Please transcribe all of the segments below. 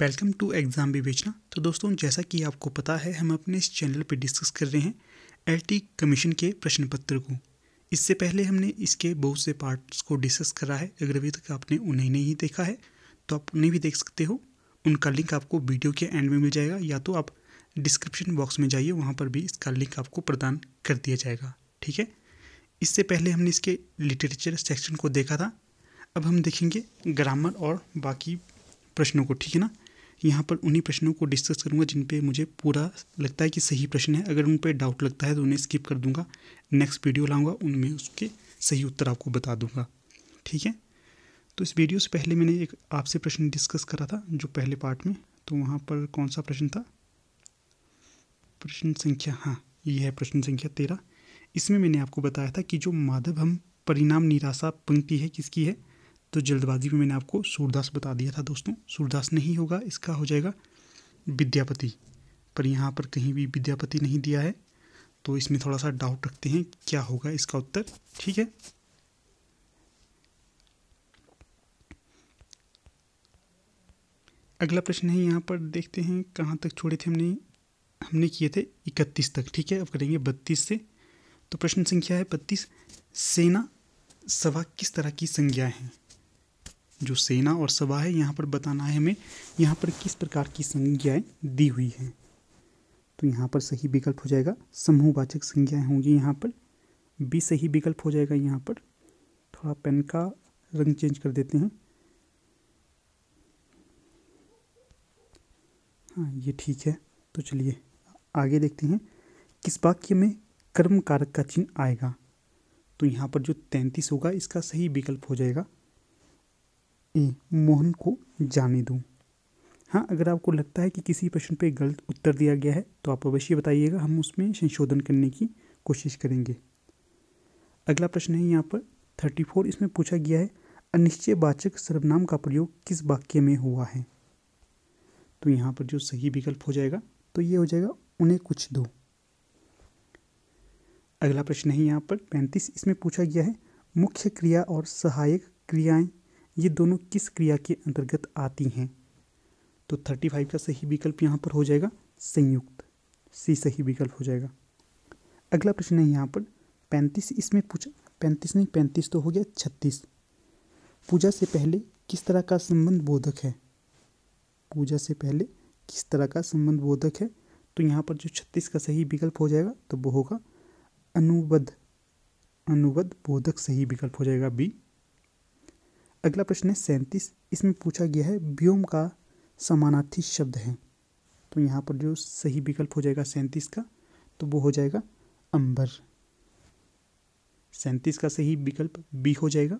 welcome to exam भी बेचना तो दोस्तों जैसा कि आपको पता है हम अपने इस चैनल पर डिस्कस कर रहे हैं एलटी कमीशन के प्रश्न पत्र को इससे पहले हमने इसके बहुत से पार्ट्स को डिस्कस करा है अगर अभी तक आपने उन्हें नहीं देखा है तो आप उन्हें भी देख सकते हो उनका लिंक आपको वीडियो के एंड में मिल जाएगा या तो आप डिस्क्रिप्शन बॉक्स में जाइए वहाँ पर भी इसका लिंक आपको प्रदान कर दिया जाएगा ठीक है इससे पहले हमने इसके लिटरेचर सेक्शन को देखा था अब हम देखेंगे ग्रामर और बाकी प्रश्नों को ठीक है ना यहाँ पर उन्हीं प्रश्नों को डिस्कस करूँगा जिन पे मुझे पूरा लगता है कि सही प्रश्न है अगर उन पर डाउट लगता है तो उन्हें स्किप कर दूँगा नेक्स्ट वीडियो लाऊँगा उनमें उसके सही उत्तर आपको बता दूँगा ठीक है तो इस वीडियो से पहले मैंने एक आपसे प्रश्न डिस्कस करा था जो पहले पार्ट में तो वहाँ पर कौन सा प्रश्न था प्रश्न संख्या हाँ ये है प्रश्न संख्या तेरह इसमें मैंने आपको बताया था कि जो माधव हम परिणाम निराशा पंक्ति है किसकी है तो जल्दबाजी में मैंने आपको सूरदास बता दिया था दोस्तों सूरदास नहीं होगा इसका हो जाएगा विद्यापति पर यहाँ पर कहीं भी विद्यापति नहीं दिया है तो इसमें थोड़ा सा डाउट रखते हैं क्या होगा इसका उत्तर ठीक है अगला प्रश्न है यहाँ पर देखते हैं कहाँ तक छोड़े थे हमने हमने किए थे इकतीस तक ठीक है अब करेंगे बत्तीस से तो प्रश्न संख्या है बत्तीस सेना सभा किस तरह की संज्ञाएं हैं जो सेना और सभा है यहाँ पर बताना है हमें यहाँ पर किस प्रकार की संज्ञाएं दी हुई हैं तो यहाँ पर सही विकल्प हो जाएगा समूहवाचक संज्ञाएं होंगी यहाँ पर भी सही विकल्प हो जाएगा यहाँ पर थोड़ा पेन का रंग चेंज कर देते हैं हाँ ये ठीक है तो चलिए आगे देखते हैं किस वाक्य में कर्म कारक का चिन्ह आएगा तो यहाँ पर जो तैंतीस होगा इसका सही विकल्प हो जाएगा ए मोहन को जाने दूँ हाँ अगर आपको लगता है कि किसी प्रश्न पे गलत उत्तर दिया गया है तो आप अवश्य बताइएगा हम उसमें संशोधन करने की कोशिश करेंगे अगला प्रश्न है यहाँ पर थर्टी फोर इसमें पूछा गया है अनिश्चय वाचक सर्वनाम का प्रयोग किस वाक्य में हुआ है तो यहाँ पर जो सही विकल्प हो जाएगा तो ये हो जाएगा उन्हें कुछ दो अगला प्रश्न है यहाँ पर पैंतीस इसमें पूछा गया है मुख्य क्रिया और सहायक क्रियाएं ये दोनों किस क्रिया के अंतर्गत आती हैं तो थर्टी फाइव का सही विकल्प यहाँ पर हो जाएगा संयुक्त सी सही विकल्प हो जाएगा अगला प्रश्न है यहाँ पर पैंतीस इसमें पूछा पैंतीस नहीं पैंतीस तो हो गया छत्तीस पूजा से पहले किस तरह का संबंध बोधक है पूजा से पहले किस तरह का संबंध बोधक है तो यहाँ पर जो छत्तीस का सही विकल्प हो जाएगा तो वो होगा अनुबद्ध अनुबद्ध बोधक सही विकल्प हो जाएगा बी अगला प्रश्न है सैंतीस इसमें पूछा गया है व्योम का समानार्थी शब्द है तो यहाँ पर जो सही विकल्प हो जाएगा सैंतीस का तो वो हो जाएगा अंबर सैंतीस का सही विकल्प बी हो जाएगा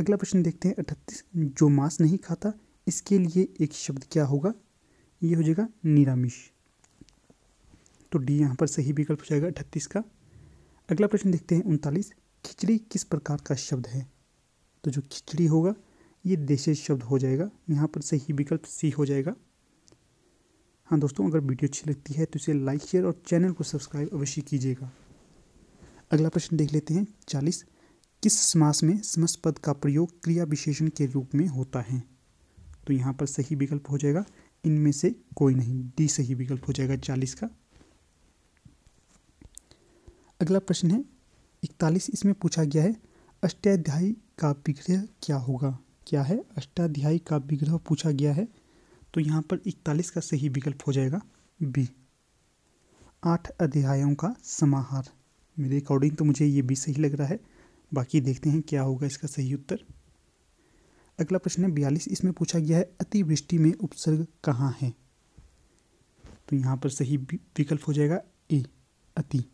अगला प्रश्न देखते हैं अठतीस जो मांस नहीं खाता इसके लिए एक शब्द क्या होगा ये हो जाएगा निरामिष तो डी यहाँ पर सही विकल्प हो जाएगा अठतीस का अगला प्रश्न देखते हैं उनतालीस खिचड़ी किस प्रकार का शब्द है तो जो खिचड़ी होगा ये देशज शब्द हो जाएगा यहाँ पर सही विकल्प सी हो जाएगा हाँ दोस्तों अगर वीडियो अच्छी लगती है तो इसे लाइक शेयर और चैनल को सब्सक्राइब अवश्य कीजिएगा अगला प्रश्न देख लेते हैं चालीस किस समास में समस्त पद का प्रयोग क्रिया विशेषण के रूप में होता है तो यहाँ पर सही विकल्प हो जाएगा इनमें से कोई नहीं डी सही विकल्प हो जाएगा चालीस का अगला प्रश्न है इकतालीस इसमें पूछा गया है अष्टाध्यायी का विग्रह क्या होगा क्या है अष्टाध्यायी का विग्रह पूछा गया है तो यहाँ पर इकतालीस का सही विकल्प हो जाएगा बी आठ अध्यायों का समाहार मेरे अकॉर्डिंग तो मुझे ये भी सही लग रहा है बाकी देखते हैं क्या होगा इसका सही उत्तर अगला प्रश्न है बयालीस इसमें पूछा गया है अतिवृष्टि में उपसर्ग कहाँ है तो यहाँ पर सही विकल्प हो जाएगा ए अति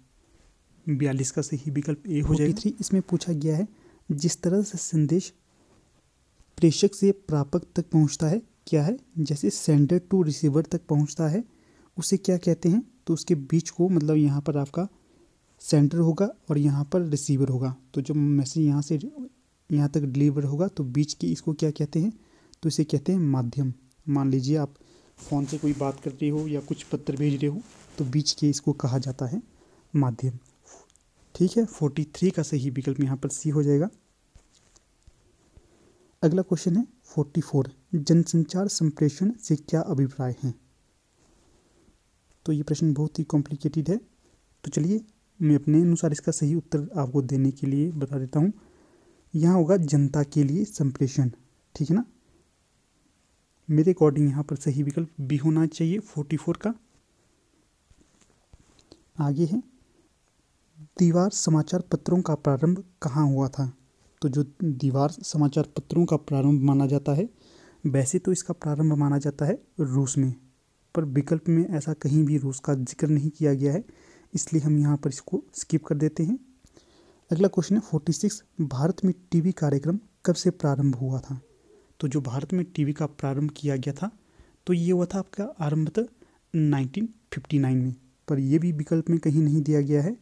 बयालीस का सही विकल्प ए हो जाएगा थ्री इसमें पूछा गया है जिस तरह से संदेश प्रेषक से प्रापक तक पहुंचता है क्या है जैसे सेंडर टू रिसीवर तक पहुंचता है उसे क्या कहते हैं तो उसके बीच को मतलब यहाँ पर आपका सेंडर होगा और यहाँ पर रिसीवर होगा तो जब मैसेज यहाँ से यहाँ तक डिलीवर होगा तो बीच की इसको क्या कहते हैं तो इसे कहते हैं माध्यम मान लीजिए आप फ़ोन से कोई बात कर रहे हो या कुछ पत्र भेज रहे हो तो बीच के इसको कहा जाता है माध्यम ठीक है फोर्टी थ्री का सही विकल्प यहाँ पर सी हो जाएगा अगला क्वेश्चन है फोर्टी फोर जनसंचार संप्रेषण से क्या अभिप्राय हैं तो ये प्रश्न बहुत ही कॉम्प्लिकेटेड है तो चलिए मैं अपने अनुसार इसका सही उत्तर आपको देने के लिए बता देता हूँ यहाँ होगा जनता के लिए संप्रेषण ठीक है ना मेरे अकॉर्डिंग यहाँ पर सही विकल्प बी होना चाहिए फोर्टी फोर का आगे है दीवार समाचार पत्रों का प्रारंभ कहाँ हुआ था तो जो दीवार समाचार पत्रों का प्रारंभ माना जाता है वैसे तो इसका प्रारंभ माना जाता है रूस में पर विकल्प में ऐसा कहीं भी रूस का जिक्र नहीं किया गया है इसलिए हम यहाँ पर इसको स्किप कर देते हैं अगला क्वेश्चन है फोर्टी सिक्स भारत में टीवी कार्यक्रम कब से प्रारंभ हुआ था तो जो भारत में टीवी का प्रारंभ किया गया था तो ये हुआ था आपका आरंभतः नाइनटीन में पर यह भी विकल्प में कहीं नहीं दिया गया है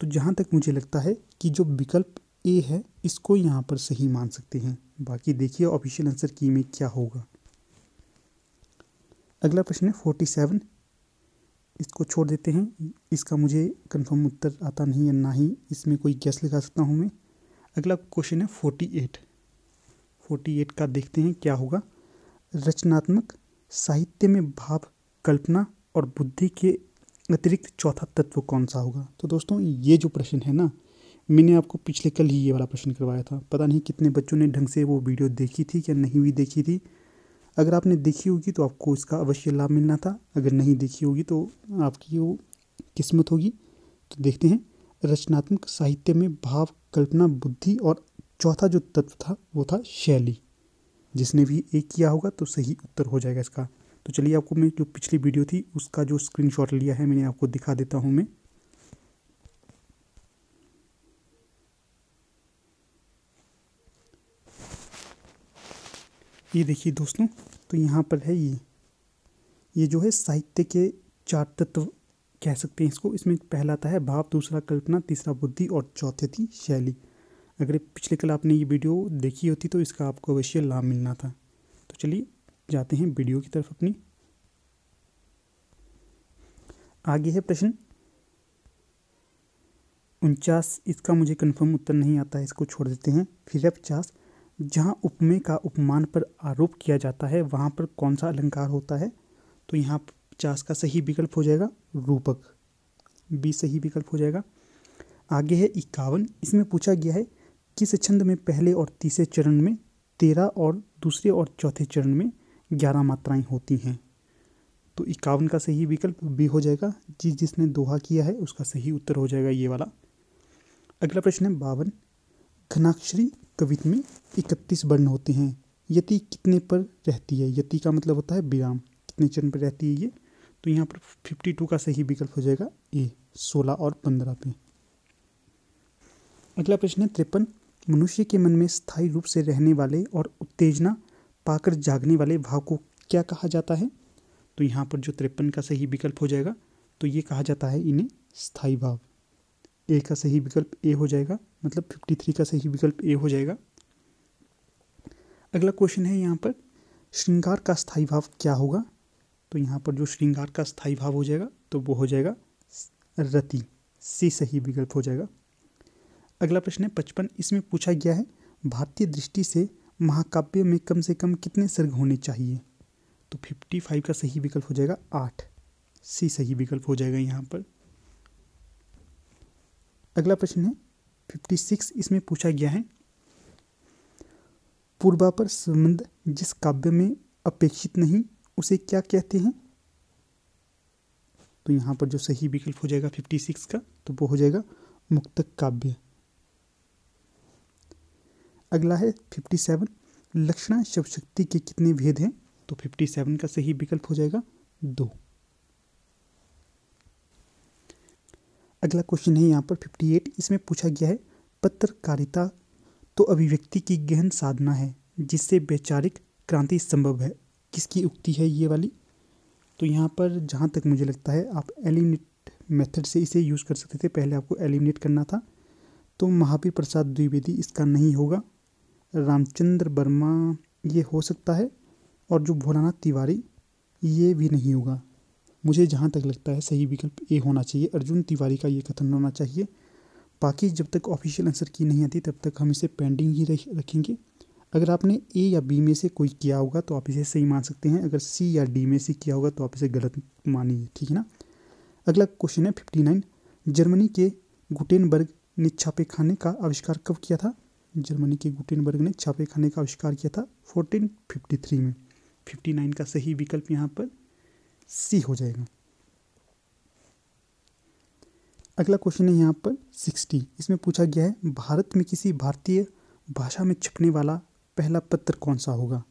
तो जहाँ तक मुझे लगता है कि जो विकल्प ए है इसको यहाँ पर सही मान सकते हैं बाकी देखिए ऑफिशियल आंसर की में क्या होगा अगला प्रश्न है फोर्टी सेवन इसको छोड़ देते हैं इसका मुझे कंफर्म उत्तर आता नहीं है ना ही इसमें कोई गैस लगा सकता हूँ मैं अगला क्वेश्चन है फोर्टी एट फोर्टी एट का देखते हैं क्या होगा रचनात्मक साहित्य में भाव कल्पना और बुद्धि के अतिरिक्त चौथा तत्व कौन सा होगा तो दोस्तों ये जो प्रश्न है ना मैंने आपको पिछले कल ही ये वाला प्रश्न करवाया था पता नहीं कितने बच्चों ने ढंग से वो वीडियो देखी थी या नहीं भी देखी थी अगर आपने देखी होगी तो आपको इसका अवश्य लाभ मिलना था अगर नहीं देखी होगी तो आपकी वो किस्मत होगी तो देखते हैं रचनात्मक साहित्य में भाव कल्पना बुद्धि और चौथा जो तत्व था वो था शैली जिसने भी एक किया होगा तो सही उत्तर हो जाएगा इसका तो चलिए आपको मैं जो पिछली वीडियो थी उसका जो स्क्रीनशॉट लिया है मैंने आपको दिखा देता हूँ मैं ये देखिए दोस्तों तो यहाँ पर है ये ये जो है साहित्य के चार तत्व कह सकते हैं इसको इसमें पहला आता है भाव दूसरा कल्पना तीसरा बुद्धि और चौथे थी शैली अगर पिछले कल आपने ये वीडियो देखी होती तो इसका आपको अवश्य लाभ मिलना था तो चलिए जाते हैं वीडियो की तरफ अपनी आगे है प्रश्न उनचास इसका मुझे कंफर्म उत्तर नहीं आता है इसको छोड़ देते हैं फिर है पचास जहाँ उपमेय का उपमान पर आरोप किया जाता है वहाँ पर कौन सा अलंकार होता है तो यहाँ पचास का सही विकल्प हो जाएगा रूपक बी सही विकल्प हो जाएगा आगे है इक्यावन इसमें पूछा गया है किस छंद में पहले और तीसरे चरण में तेरह और दूसरे और चौथे चरण में ग्यारह मात्राएं होती हैं तो इक्यावन का सही विकल्प बी हो जाएगा जिस जिसने दोहा किया है उसका सही उत्तर हो जाएगा ये वाला अगला प्रश्न है बावन घनाक्षरी कवित में इकतीस वर्ण होते हैं यति कितने पर रहती है यति का मतलब होता है विराम कितने चरण पर रहती है ये तो यहाँ पर फिफ्टी टू का सही विकल्प हो जाएगा ए सोलह और पंद्रह पे अगला प्रश्न है तिरपन मनुष्य के मन में स्थायी रूप से रहने वाले और उत्तेजना पाकर जागने वाले भाव को क्या कहा जाता है तो यहाँ पर जो तिरपन का सही विकल्प हो जाएगा तो ये कहा जाता है इन्हें स्थाई भाव ए का सही विकल्प ए हो जाएगा मतलब फिफ्टी थ्री का सही विकल्प ए हो जाएगा अगला क्वेश्चन है यहाँ पर श्रृंगार का स्थायी भाव क्या होगा तो यहाँ पर जो श्रृंगार का स्थायी भाव हो जाएगा तो वो हो जाएगा रति सी सही विकल्प हो जाएगा अगला प्रश्न है पचपन इसमें पूछा गया है भारतीय दृष्टि से महाकाव्य में कम से कम कितने सर्ग होने चाहिए तो फिफ्टी फाइव का सही विकल्प हो जाएगा आठ सी सही विकल्प हो जाएगा यहाँ पर अगला प्रश्न है फिफ्टी सिक्स इसमें पूछा गया है पूर्वापर संबंध जिस काव्य में अपेक्षित नहीं उसे क्या कहते हैं तो यहाँ पर जो सही विकल्प हो जाएगा फिफ्टी सिक्स का तो वो हो जाएगा मुक्तक काव्य अगला है फिफ्टी सेवन लक्षणा शिव शक्ति के कितने भेद हैं तो फिफ्टी सेवन का सही विकल्प हो जाएगा दो अगला क्वेश्चन है यहाँ पर फिफ्टी एट इसमें पूछा गया है पत्रकारिता तो अभिव्यक्ति की गहन साधना है जिससे वैचारिक क्रांति संभव है किसकी उक्ति है ये वाली तो यहाँ पर जहाँ तक मुझे लगता है आप एलिमिनेट मेथड से इसे यूज़ कर सकते थे पहले आपको एलिमिनेट करना था तो महावीर प्रसाद द्विवेदी इसका नहीं होगा रामचंद्र वर्मा ये हो सकता है और जो भोलानाथ तिवारी ये भी नहीं होगा मुझे जहाँ तक लगता है सही विकल्प ए होना चाहिए अर्जुन तिवारी का ये कथन होना चाहिए बाकी जब तक ऑफिशियल आंसर की नहीं आती तब तक हम इसे पेंडिंग ही रखेंगे अगर आपने ए या बी में से कोई किया होगा तो आप इसे सही मान सकते हैं अगर सी या डी में से किया होगा तो आप इसे गलत मानिए ठीक है ना अगला क्वेश्चन है फिफ्टी नाइन जर्मनी के गुटेनबर्ग ने छापेखाने का आविष्कार कब किया था जर्मनी के गुटेनबर्ग ने छापे खाने का आविष्कार किया था 1453 में 59 का सही विकल्प यहाँ पर सी हो जाएगा अगला क्वेश्चन है यहाँ पर सिक्सटी इसमें पूछा गया है भारत में किसी भारतीय भाषा में छपने वाला पहला पत्र कौन सा होगा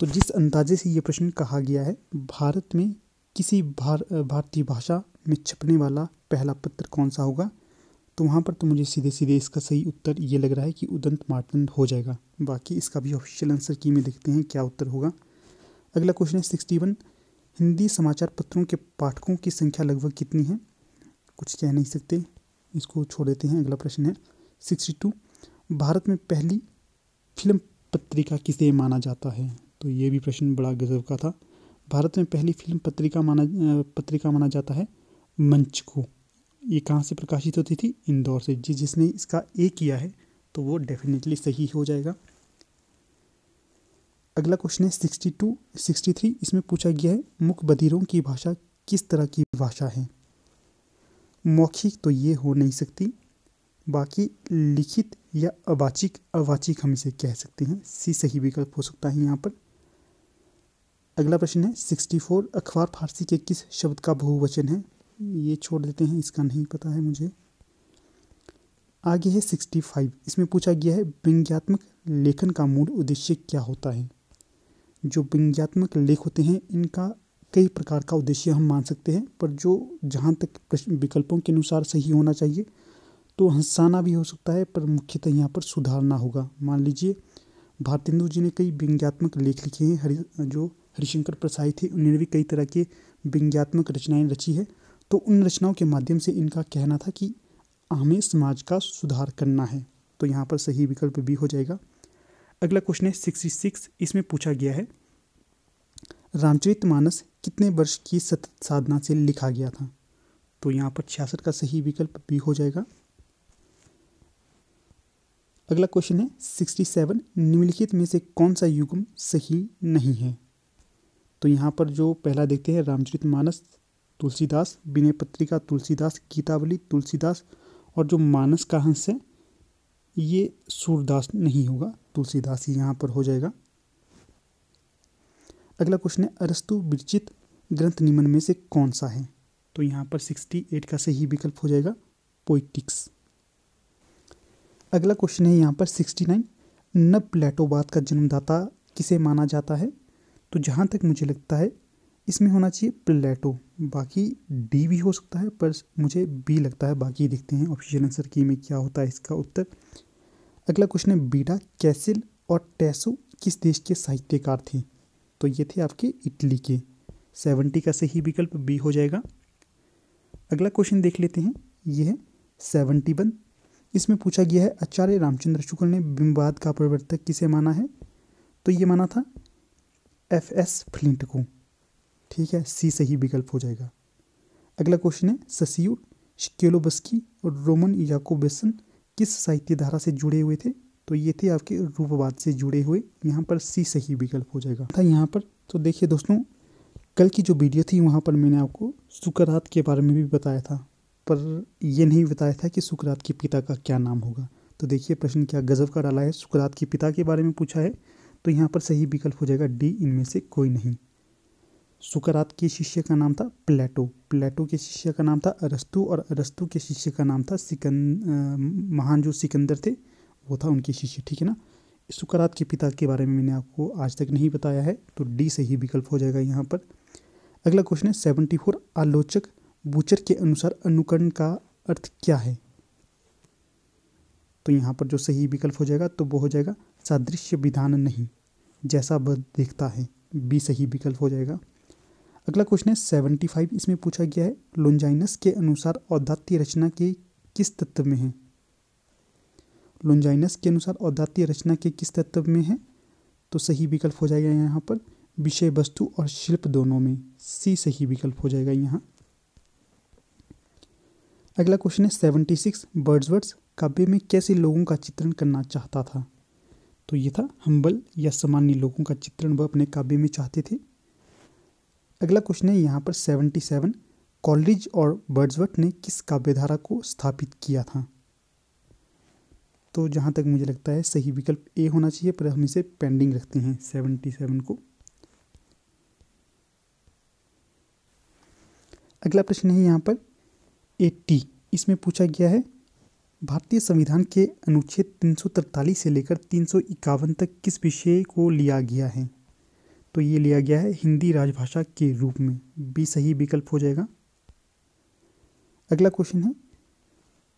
तो जिस अंदाजे से ये प्रश्न कहा गया है भारत में किसी भार भारतीय भाषा में छपने वाला पहला पत्र कौन सा होगा तो वहाँ पर तो मुझे सीधे सीधे इसका सही उत्तर ये लग रहा है कि उदंत मार्तंड हो जाएगा बाकी इसका भी ऑफिशियल आंसर की में देखते हैं क्या उत्तर होगा अगला क्वेश्चन है सिक्सटी वन हिंदी समाचार पत्रों के पाठकों की संख्या लगभग कितनी है कुछ कह नहीं सकते इसको छोड़ देते हैं अगला प्रश्न है सिक्सटी टू भारत में पहली फिल्म पत्रिका किसे माना जाता है तो ये भी प्रश्न बड़ा गजब का था भारत में पहली फिल्म पत्रिका माना पत्रिका माना जाता है मंच को ये कहाँ से प्रकाशित होती थी इंदौर से जी जिसने इसका ए किया है तो वो डेफिनेटली सही हो जाएगा अगला क्वेश्चन है सिक्सटी टू सिक्सटी थ्री इसमें पूछा गया है मुख बधिरों की भाषा किस तरह की भाषा है मौखिक तो ये हो नहीं सकती बाकी लिखित या अवाचिक अवाचिक हम इसे कह सकते हैं सी सही विकल्प हो सकता है यहाँ पर अगला प्रश्न है सिक्सटी फोर अखबार फारसी के किस शब्द का बहुवचन है ये छोड़ देते हैं इसका नहीं पता है मुझे आगे है सिक्सटी फाइव इसमें पूछा गया है व्यंग्यात्मक लेखन का मूल उद्देश्य क्या होता है जो व्यंग्यात्मक लेख होते हैं इनका कई प्रकार का उद्देश्य हम मान सकते हैं पर जो जहाँ तक प्रश्न विकल्पों के अनुसार सही होना चाहिए तो हंसाना भी हो सकता है पर मुख्यतः यहाँ पर सुधारना होगा मान लीजिए भारतेंदु जी ने कई व्यंग्यात्मक लेख लिखे हैं हरि जो हरिशंकर प्रसाई थे उन्होंने भी कई तरह के व्यंग्यात्मक रचनाएं रची है तो उन रचनाओं के माध्यम से इनका कहना था कि हमें समाज का सुधार करना है तो यहाँ पर सही विकल्प भी हो जाएगा अगला क्वेश्चन है सिक्सटी सिक्स इसमें पूछा गया है रामचरित मानस कितने वर्ष की सतत साधना से लिखा गया था तो यहाँ पर छियासठ का सही विकल्प भी हो जाएगा अगला क्वेश्चन है सिक्सटी सेवन निम्नलिखित में से कौन सा युगम सही नहीं है तो यहाँ पर जो पहला देखते हैं रामचरित मानस तुलसीदास विनय पत्रिका तुलसीदास गीतावली तुलसीदास और जो मानस का हंस है ये सूरदास नहीं होगा तुलसीदास ही यहाँ पर हो जाएगा अगला क्वेश्चन है अरस्तु विरचित ग्रंथ निम्न में से कौन सा है तो यहाँ पर सिक्सटी एट का सही विकल्प हो जाएगा पोइटिक्स अगला क्वेश्चन है यहाँ पर सिक्सटी नाइन नव प्लेटोवाद का जन्मदाता किसे माना जाता है तो जहाँ तक मुझे लगता है इसमें होना चाहिए प्लेटो बाकी डी भी हो सकता है पर मुझे बी लगता है बाकी देखते हैं ऑप्शन आंसर की में क्या होता है इसका उत्तर अगला क्वेश्चन है बीटा कैसिल और टैसो किस देश के साहित्यकार थे तो ये थे आपके इटली के सेवेंटी का सही विकल्प बी हो जाएगा अगला क्वेश्चन देख लेते हैं ये है सेवेंटी वन इसमें पूछा गया है आचार्य रामचंद्र शुक्ल ने बिंबवाद का प्रवर्तक किसे माना है तो ये माना था एफ एस फ्लिंट को ठीक है सी सही विकल्प हो जाएगा अगला क्वेश्चन है ससियो शिक्योलोबस्की और रोमन याकोबेसन किस साहित्य धारा से जुड़े हुए थे तो ये थे आपके रूपवाद से जुड़े हुए यहाँ पर सी सही विकल्प हो जाएगा था यहाँ पर तो देखिए दोस्तों कल की जो वीडियो थी वहाँ पर मैंने आपको सुकरात के बारे में भी बताया था पर यह नहीं बताया था कि सुकरात के पिता का क्या नाम होगा तो देखिए प्रश्न क्या गजब का डाला है सुकरात के पिता के बारे में पूछा है तो यहाँ पर सही विकल्प हो जाएगा डी इनमें से कोई नहीं सुकरात के शिष्य का नाम था प्लेटो प्लेटो के शिष्य का नाम था अरस्तु और अरस्तु के शिष्य का नाम था सिकन महान जो सिकंदर थे वो था उनके शिष्य ठीक है ना सुकरात के पिता के बारे में मैंने आपको आज तक नहीं बताया है तो डी सही विकल्प हो जाएगा यहाँ पर अगला क्वेश्चन है सेवेंटी फोर आलोचक बूचर के अनुसार अनुकरण का अर्थ क्या है तो यहाँ पर जो सही विकल्प हो जाएगा तो वो हो जाएगा सादृश्य विधान नहीं जैसा वह देखता है बी सही विकल्प हो जाएगा अगला क्वेश्चन है सेवेंटी फाइव इसमें पूछा गया है लोंजाइनस के अनुसार औदात्य रचना के किस तत्व में है लोंजाइनस के अनुसार औदात्य रचना के किस तत्व में है तो सही विकल्प हो जाएगा यहाँ पर विषय वस्तु और शिल्प दोनों में सी सही विकल्प हो जाएगा यहाँ अगला क्वेश्चन है सेवेंटी सिक्स बर्ड्सवर्ड्स काव्य में कैसे लोगों का चित्रण करना चाहता था तो ये था हम्बल या सामान्य लोगों का चित्रण वह अपने काव्य में चाहते थे अगला क्वेश्चन है यहाँ पर सेवेंटी सेवन कॉलरिज और बर्ड्सवर्थ ने किस काव्यधारा को स्थापित किया था तो जहाँ तक मुझे लगता है सही विकल्प ए होना चाहिए पर हम इसे पेंडिंग रखते हैं सेवेंटी सेवन को अगला प्रश्न है यहाँ पर एट्टी इसमें पूछा गया है भारतीय संविधान के अनुच्छेद तीन से लेकर तीन तक किस विषय को लिया गया है तो ये लिया गया है हिंदी राजभाषा के रूप में भी सही विकल्प हो जाएगा अगला क्वेश्चन है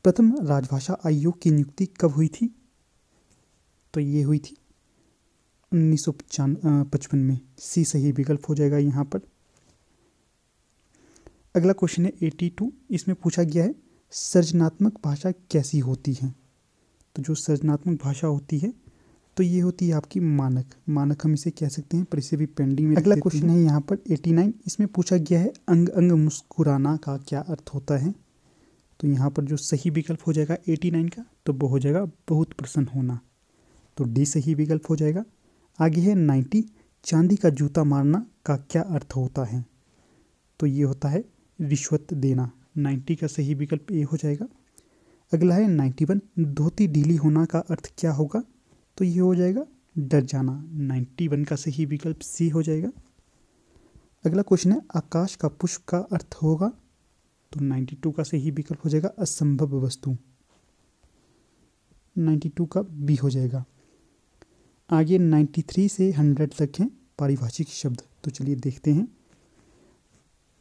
प्रथम राजभाषा आयोग की नियुक्ति कब हुई थी तो ये हुई थी उन्नीस सौ पचपन में सी सही विकल्प हो जाएगा यहाँ पर अगला क्वेश्चन है एटी टू इसमें पूछा गया है सर्जनात्मक भाषा कैसी होती है तो जो सर्जनात्मक भाषा होती है तो ये होती है आपकी मानक मानक हम इसे कह सकते हैं पर इसे भी पेंडिंग में अगला क्वेश्चन है यहाँ पर 89 इसमें पूछा गया है अंग अंग मुस्कुराना का क्या अर्थ होता है तो यहाँ पर जो सही विकल्प हो जाएगा 89 का तो वो हो जाएगा बहुत प्रसन्न होना तो डी सही विकल्प हो जाएगा आगे है नाइन्टी चांदी का जूता मारना का क्या अर्थ होता है तो ये होता है रिश्वत देना नाइन्टी का सही विकल्प ए हो जाएगा अगला है वन धोती ढीली होना का अर्थ क्या होगा तो ये हो जाएगा डर जाना नाइन्टी वन का सही विकल्प सी हो जाएगा अगला क्वेश्चन है आकाश का पुष्प का अर्थ होगा तो नाइन्टी टू का सही विकल्प हो जाएगा असंभव वस्तु नाइन्टी टू का बी हो जाएगा आगे नाइन्टी थ्री से हंड्रेड तक हैं पारिभाषिक शब्द तो चलिए देखते हैं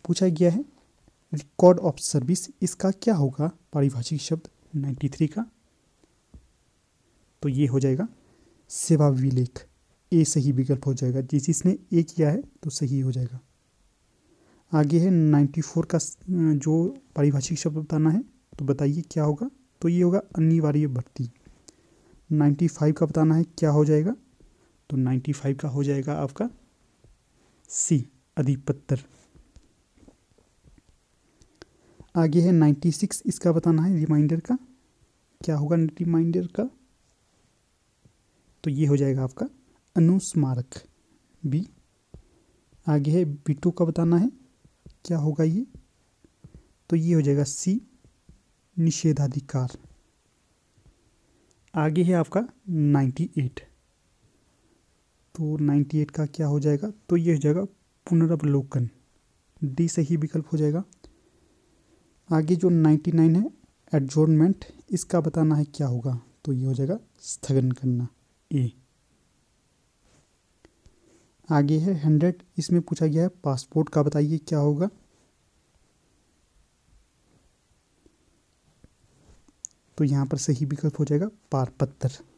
पूछा गया है रिकॉर्ड ऑफ सर्विस इसका क्या होगा पारिभाषिक शब्द नाइन्टी थ्री का तो ये हो जाएगा सेवा विलेख ए सही विकल्प हो जाएगा जिस इसने ए किया है तो सही हो जाएगा आगे है नाइन्टी फोर का जो पारिभाषिक शब्द बताना है तो बताइए क्या होगा तो ये होगा अनिवार्य भर्ती नाइन्टी फाइव का बताना है क्या हो जाएगा तो नाइन्टी फाइव का हो जाएगा आपका सी अधिपत्तर आगे है नाइन्टी सिक्स इसका बताना है रिमाइंडर का क्या होगा रिमाइंडर का तो ये हो जाएगा आपका अनुस्मारक बी आगे है बी टू का बताना है क्या होगा ये तो ये हो जाएगा सी निषेधाधिकार आगे है आपका नाइन्टी एट तो नाइन्टी एट का क्या हो जाएगा तो ये हो जाएगा पुनरावलोकन डी सही विकल्प हो जाएगा आगे जो नाइन्टी नाइन है एडजोर्नमेंट इसका बताना है क्या होगा तो ये हो जाएगा स्थगन करना ए आगे है हंड्रेड इसमें पूछा गया है पासपोर्ट का बताइए क्या होगा तो यहाँ पर सही विकल्प हो जाएगा पारपत्र